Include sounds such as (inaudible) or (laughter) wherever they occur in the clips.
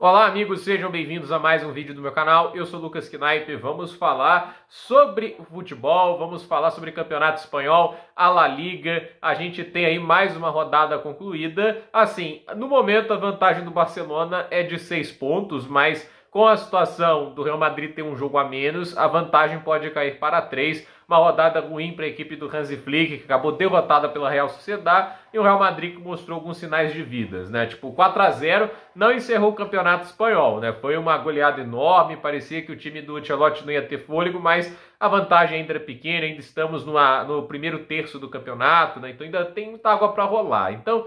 Olá amigos, sejam bem-vindos a mais um vídeo do meu canal. Eu sou Lucas Knaip, vamos falar sobre futebol, vamos falar sobre Campeonato Espanhol, a La Liga. A gente tem aí mais uma rodada concluída. Assim, no momento a vantagem do Barcelona é de seis pontos, mas com a situação do Real Madrid ter um jogo a menos, a vantagem pode cair para três uma rodada ruim para a equipe do Hansi Flick, que acabou derrotada pela Real Sociedade, e o Real Madrid que mostrou alguns sinais de vidas, né? Tipo, 4 a 0 não encerrou o campeonato espanhol, né? Foi uma goleada enorme, parecia que o time do Ancelotti não ia ter fôlego, mas a vantagem ainda é pequena, ainda estamos numa, no primeiro terço do campeonato, né? Então ainda tem muita água para rolar. Então,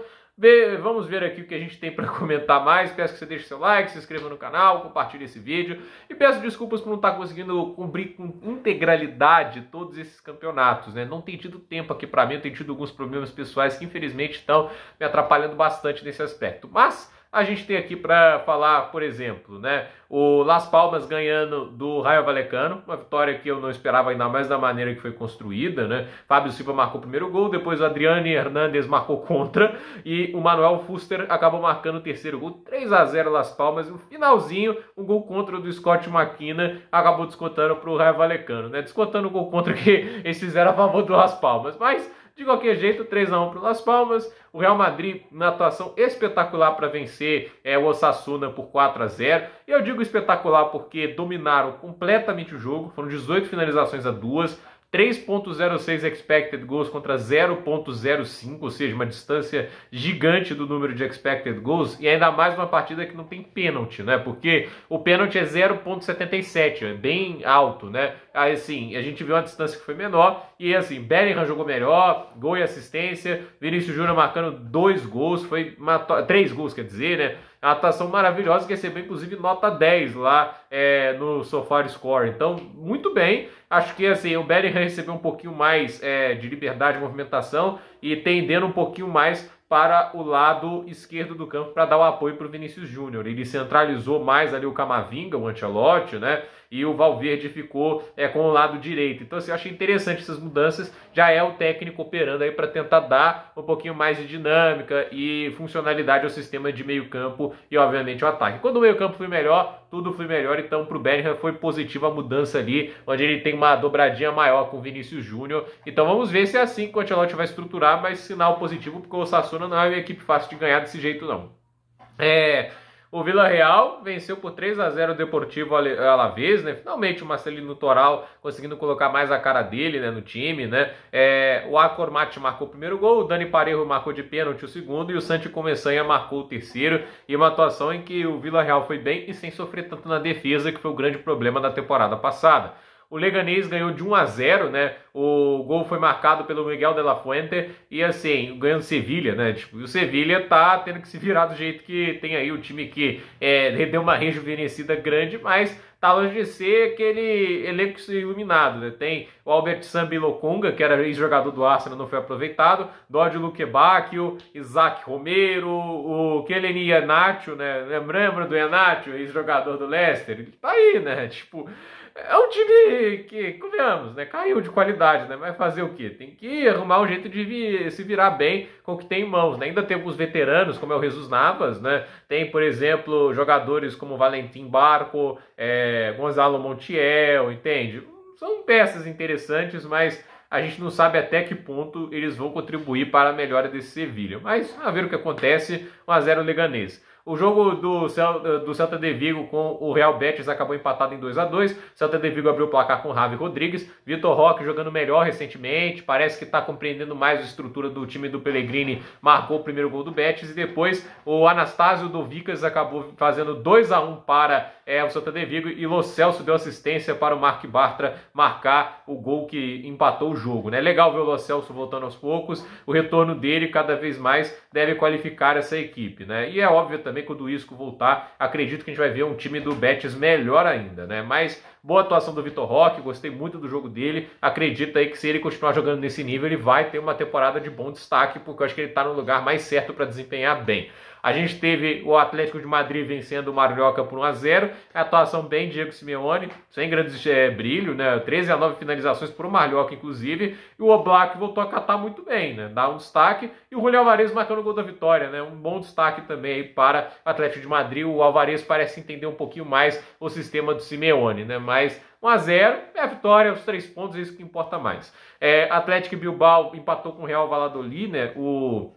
vamos ver aqui o que a gente tem para (laughs) comentar mais. Peço que você deixe seu like, se inscreva no canal, compartilhe esse vídeo. E peço desculpas por não estar tá conseguindo cobrir com integralidade todos esses campeonatos. Né? Não tem tido tempo aqui para mim, eu tenho tido alguns problemas pessoais que infelizmente estão me atrapalhando bastante nesse aspecto. Mas a gente tem aqui para falar, por exemplo, né, o Las Palmas ganhando do Raio Valecano, uma vitória que eu não esperava ainda mais da maneira que foi construída, né? Fábio Silva marcou o primeiro gol, depois o Adriane Hernandes marcou contra e o Manuel Fuster acabou marcando o terceiro gol, 3 a 0 Las Palmas, no finalzinho, um gol contra do Scott Maquina acabou descontando para o Raio Valecano, né? Descontando o gol contra que eles fizeram a favor do Las Palmas, mas de qualquer jeito, 3x1 para o Las Palmas. O Real Madrid na atuação espetacular para vencer é, o Osasuna por 4 a 0 E eu digo espetacular porque dominaram completamente o jogo. Foram 18 finalizações a duas 3.06 expected goals contra 0.05, ou seja, uma distância gigante do número de expected goals, e ainda mais uma partida que não tem pênalti, né? Porque o pênalti é 0.77, é bem alto, né? Aí, assim, a gente viu uma distância que foi menor, e assim, Bellingham jogou melhor, gol e assistência, Vinícius Júnior marcando dois gols, foi uma, três gols, quer dizer, né? a atuação maravilhosa que recebeu inclusive nota 10 lá é, no Score. Então, muito bem. Acho que assim, o Bellingham recebeu um pouquinho mais é, de liberdade de movimentação e tendendo um pouquinho mais para o lado esquerdo do campo para dar o apoio para o Vinícius Júnior. Ele centralizou mais ali o Camavinga, o Ancelotti, né? e o Valverde ficou é, com o lado direito. Então, assim, eu achei interessante essas mudanças. Já é o técnico operando aí para tentar dar um pouquinho mais de dinâmica e funcionalidade ao sistema de meio-campo e, obviamente, o ataque. Quando o meio-campo foi melhor, tudo foi melhor. Então, para o Bellingham foi positiva a mudança ali, onde ele tem uma dobradinha maior com o Vinícius Júnior. Então, vamos ver se é assim que o Ancelotti vai estruturar, mas sinal positivo, porque o Sassuna não é uma equipe fácil de ganhar desse jeito, não. É, o Vila Real venceu por 3 a 0 o Deportivo Alavés, né? Finalmente o Marcelino Toral conseguindo colocar mais a cara dele, né, no time, né? É, o Acormate marcou o primeiro gol, o Dani Parejo marcou de pênalti o segundo e o Santi Comensanha marcou o terceiro. E uma atuação em que o Vila Real foi bem e sem sofrer tanto na defesa, que foi o grande problema da temporada passada. O Leganês ganhou de 1 a 0, né? O gol foi marcado pelo Miguel de la Fuente e assim, ganhando Sevilha, né? Tipo, e o Sevilha tá tendo que se virar do jeito que tem aí o time que é, deu uma rejuvenescida grande, mas tá longe de ser aquele elenco iluminado, né? Tem o Albert Sambi Lokonga, que era ex-jogador do Arsenal, não foi aproveitado, Dodge Luquebacchio, Isaac Romero, o Keleni Iheanacho, né? Lembra do Iheanacho, ex-jogador do Leicester? Ele tá aí, né? (laughs) Tipo, é um time que, convenhamos, né? Caiu de qualidade, né? Mas fazer o quê? Tem que arrumar um jeito de vir, se virar bem com o que tem em mãos, né? Ainda temos veteranos, como é o Jesus Navas, né? Tem, por exemplo, jogadores como Valentim Barco, é, é, Gonzalo Montiel, entende? São peças interessantes, mas a gente não sabe até que ponto eles vão contribuir para a melhora desse Sevilha. Mas a ver o que acontece, 1 a 0 Leganês. O jogo do, Cel do Celta de Vigo com o Real Betis acabou empatado em 2 a 2 Celta de Vigo abriu o placar com o Javi Rodrigues. Vitor Roque jogando melhor recentemente, parece que está compreendendo mais a estrutura do time do Pellegrini, marcou o primeiro gol do Betis e depois o Anastácio do Vicas acabou fazendo 2 a 1 para é, o Celta de Vigo e Lo Celso deu assistência para o Mark Bartra marcar o gol que empatou o jogo. Né? Legal ver o Lo Celso voltando aos poucos, o retorno dele cada vez mais deve qualificar essa equipe. Né? E é óbvio também também quando o Isco voltar, acredito que a gente vai ver um time do Betis melhor ainda, né? Mas boa atuação do Vitor Roque, gostei muito do jogo dele. Acredito aí que se ele continuar jogando nesse nível, ele vai ter uma temporada de bom destaque, porque eu acho que ele está no lugar mais certo para desempenhar bem. A gente teve o Atlético de Madrid vencendo o Marioca por 1 a 0 atuação bem Diego Simeone, sem grandes é, brilho, né? 13 a 9 finalizações para o Marioca, inclusive, e o Oblak voltou a catar muito bem, né? Dá um destaque, e o Julio Alvarez marcando o gol da vitória, né? Um bom destaque também aí para o Atlético de Madrid, o Alvarez parece entender um pouquinho mais o sistema do Simeone, né? Mas 1 a 0 é a vitória, os três pontos, é isso que importa mais. É, Atlético Bilbao empatou com o Real Valladolid, né? O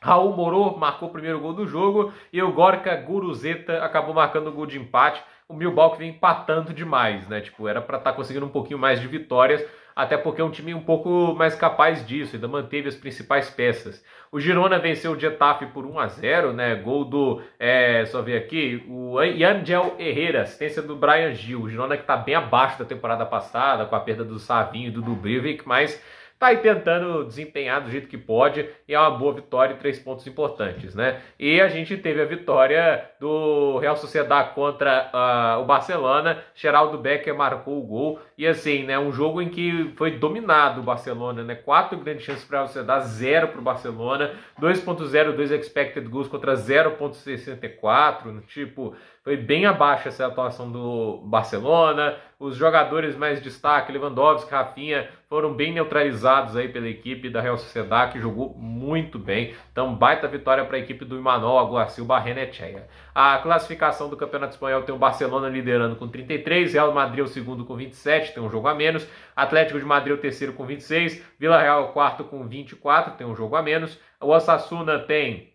Raul Moro marcou o primeiro gol do jogo e o Gorka Guruzeta acabou marcando o gol de empate. O Milbao que vem empatando demais, né? Tipo, era para estar tá conseguindo um pouquinho mais de vitórias, até porque é um time um pouco mais capaz disso, ainda manteve as principais peças. O Girona venceu o Getafe por 1 a 0 né? Gol do, é, só ver aqui, o Angel Herrera, assistência do Brian Gil. O Girona que está bem abaixo da temporada passada, com a perda do Savinho e do Dubrivic, mas tá aí tentando desempenhar do jeito que pode e é uma boa vitória e três pontos importantes, né? E a gente teve a vitória do Real Sociedad contra uh, o Barcelona, Geraldo Becker marcou o gol e assim, né, um jogo em que foi dominado o Barcelona, né? Quatro grandes chances para o Sociedad, zero para o Barcelona, 2.02 expected goals contra 0.64, tipo, foi bem abaixo essa atuação do Barcelona. Os jogadores mais destaque, Lewandowski, Rafinha, foram bem neutralizados aí pela equipe da Real Sociedad, que jogou muito bem. Então, baita vitória para a equipe do Imanol, Aguacil, Barrenechea. A classificação do Campeonato Espanhol tem o Barcelona liderando com 33, Real Madrid o segundo com 27, tem um jogo a menos. Atlético de Madrid o terceiro com 26, Vila Real o quarto com 24, tem um jogo a menos. O Osasuna tem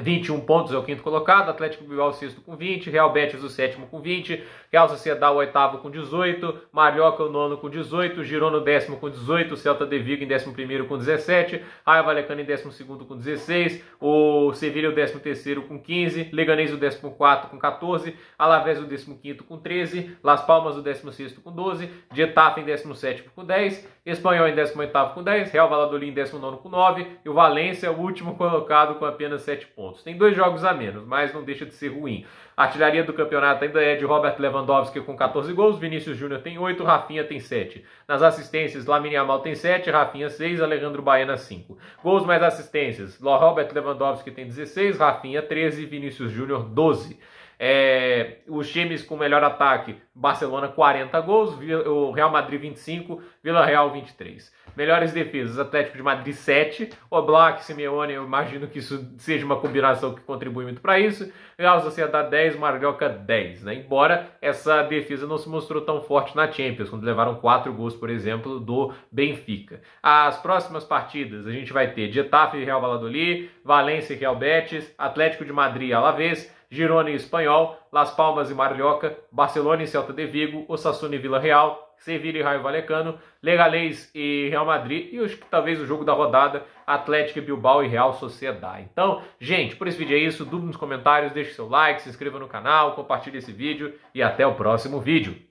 21 pontos é o quinto colocado, Atlético Bilbao o sexto com 20, Real Betis o sétimo com 20, Real Sociedade o oitavo com 18, Marioca o nono com 18, Girona o décimo com 18, Celta de Vigo em décimo primeiro com 17, Raio Vallecano em décimo segundo com 16, o Sevilha o décimo terceiro com 15, Leganês o décimo quarto com 14, Alavés o décimo quinto com 13, Las Palmas o décimo sexto com 12, Getafe em décimo sétimo com 10, Espanhol em 18 com 10, Real Valladolid em 19 com 9 e o Valência o último colocado com apenas 7 pontos. Tem dois jogos a menos, mas não deixa de ser ruim. A artilharia do campeonato ainda é de Robert Lewandowski com 14 gols, Vinícius Júnior tem 8, Rafinha tem 7. Nas assistências, Lamine Amal tem 7, Rafinha 6, Alejandro Baena 5. Gols mais assistências, Robert Lewandowski tem 16, Rafinha 13 Vinícius Júnior 12. É, os times com melhor ataque, Barcelona 40 gols, o Real Madrid 25, Vila Real 23. Melhores defesas, Atlético de Madrid 7, Oblak, Simeone, eu imagino que isso seja uma combinação que contribui muito para isso, Real Sociedade 10, Marioca 10, né? Embora essa defesa não se mostrou tão forte na Champions, quando levaram 4 gols, por exemplo, do Benfica. As próximas partidas, a gente vai ter Getafe e Real Valladolid, Valência e Real Betis, Atlético de Madrid e Alavés, Girona e Espanhol, Las Palmas e Marlioca, Barcelona e Celta de Vigo, Osasuna e Vila Real, Sevilla e Raio Valecano, Legalês e Real Madrid e os, talvez o jogo da rodada, Atlético e Bilbao e Real Sociedade. Então, gente, por esse vídeo é isso. Dúvida nos comentários, deixe seu like, se inscreva no canal, compartilhe esse vídeo e até o próximo vídeo.